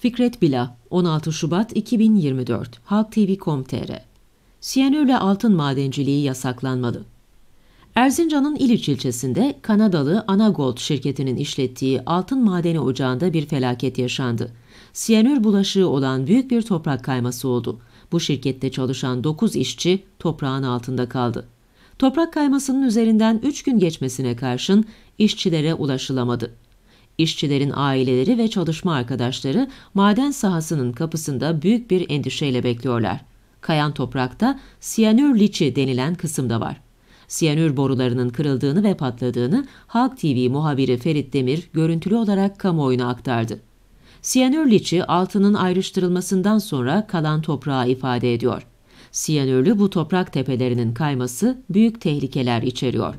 Fikret Bila, 16 Şubat 2024, Halk TV.com.tr Siyanürle altın madenciliği yasaklanmalı. Erzincan'ın İliç ilçesinde Kanadalı Anagold şirketinin işlettiği altın madeni ocağında bir felaket yaşandı. Siyanür bulaşığı olan büyük bir toprak kayması oldu. Bu şirkette çalışan 9 işçi toprağın altında kaldı. Toprak kaymasının üzerinden 3 gün geçmesine karşın işçilere ulaşılamadı. İşçilerin aileleri ve çalışma arkadaşları maden sahasının kapısında büyük bir endişeyle bekliyorlar. Kayan toprakta siyanür liçi denilen kısımda var. Siyanür borularının kırıldığını ve patladığını Halk TV muhabiri Ferit Demir görüntülü olarak kamuoyuna aktardı. Siyanür liçi altının ayrıştırılmasından sonra kalan toprağı ifade ediyor. Siyanürlü bu toprak tepelerinin kayması büyük tehlikeler içeriyor.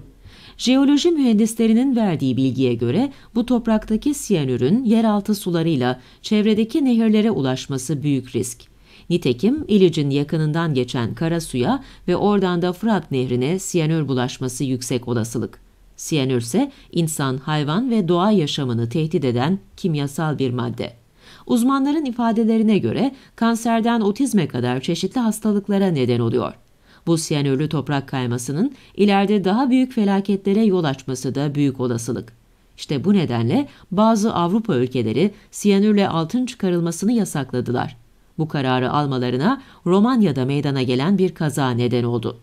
Jeoloji mühendislerinin verdiği bilgiye göre bu topraktaki siyanürün yeraltı sularıyla çevredeki nehirlere ulaşması büyük risk. Nitekim İlic'in yakınından geçen karasuya ve oradan da Fırat Nehri'ne siyanür bulaşması yüksek olasılık. Siyanür ise insan, hayvan ve doğa yaşamını tehdit eden kimyasal bir madde. Uzmanların ifadelerine göre kanserden otizme kadar çeşitli hastalıklara neden oluyor. Bu siyanürlü toprak kaymasının ileride daha büyük felaketlere yol açması da büyük olasılık. İşte bu nedenle bazı Avrupa ülkeleri siyanürle altın çıkarılmasını yasakladılar. Bu kararı almalarına Romanya'da meydana gelen bir kaza neden oldu.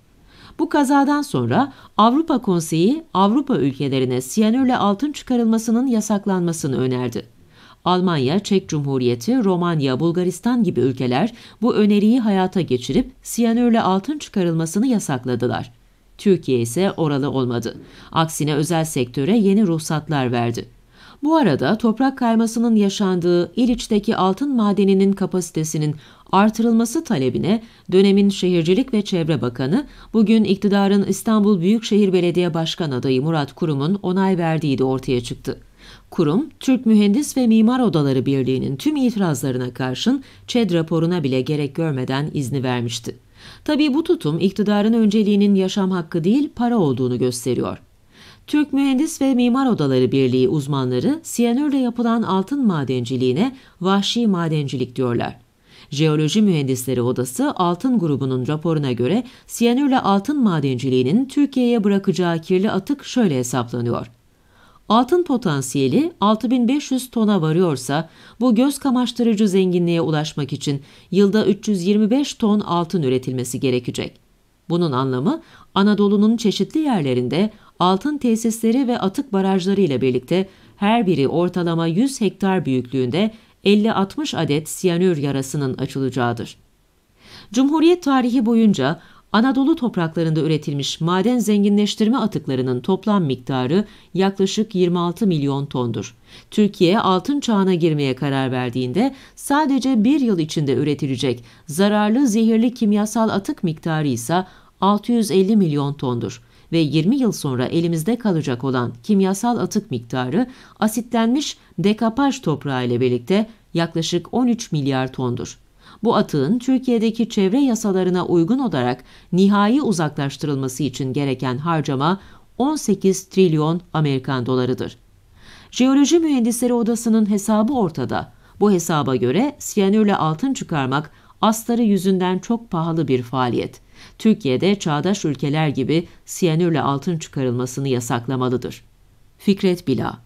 Bu kazadan sonra Avrupa Konseyi Avrupa ülkelerine siyanürle altın çıkarılmasının yasaklanmasını önerdi. Almanya, Çek Cumhuriyeti, Romanya, Bulgaristan gibi ülkeler bu öneriyi hayata geçirip siyanürle altın çıkarılmasını yasakladılar. Türkiye ise oralı olmadı. Aksine özel sektöre yeni ruhsatlar verdi. Bu arada toprak kaymasının yaşandığı İliç'teki altın madeninin kapasitesinin artırılması talebine dönemin Şehircilik ve Çevre Bakanı, bugün iktidarın İstanbul Büyükşehir Belediye Başkan adayı Murat Kurum'un onay verdiği de ortaya çıktı. Kurum, Türk Mühendis ve Mimar Odaları Birliği'nin tüm itirazlarına karşın ÇED raporuna bile gerek görmeden izni vermişti. Tabii bu tutum iktidarın önceliğinin yaşam hakkı değil para olduğunu gösteriyor. Türk Mühendis ve Mimar Odaları Birliği uzmanları siyanürle yapılan altın madenciliğine vahşi madencilik diyorlar. Jeoloji Mühendisleri Odası Altın Grubu'nun raporuna göre siyanürle altın madenciliğinin Türkiye'ye bırakacağı kirli atık şöyle hesaplanıyor. Altın potansiyeli 6500 tona varıyorsa bu göz kamaştırıcı zenginliğe ulaşmak için yılda 325 ton altın üretilmesi gerekecek. Bunun anlamı Anadolu'nun çeşitli yerlerinde altın tesisleri ve atık barajları ile birlikte her biri ortalama 100 hektar büyüklüğünde 50-60 adet siyanür yarasının açılacağıdır. Cumhuriyet tarihi boyunca Anadolu topraklarında üretilmiş maden zenginleştirme atıklarının toplam miktarı yaklaşık 26 milyon tondur. Türkiye altın çağına girmeye karar verdiğinde sadece bir yıl içinde üretilecek zararlı zehirli kimyasal atık miktarı ise 650 milyon tondur ve 20 yıl sonra elimizde kalacak olan kimyasal atık miktarı asitlenmiş dekapaj toprağı ile birlikte yaklaşık 13 milyar tondur. Bu atığın Türkiye'deki çevre yasalarına uygun olarak nihai uzaklaştırılması için gereken harcama 18 trilyon Amerikan dolarıdır. Jeoloji Mühendisleri Odası'nın hesabı ortada. Bu hesaba göre siyanürle altın çıkarmak astarı yüzünden çok pahalı bir faaliyet. Türkiye'de çağdaş ülkeler gibi siyanürle altın çıkarılmasını yasaklamalıdır. Fikret Bila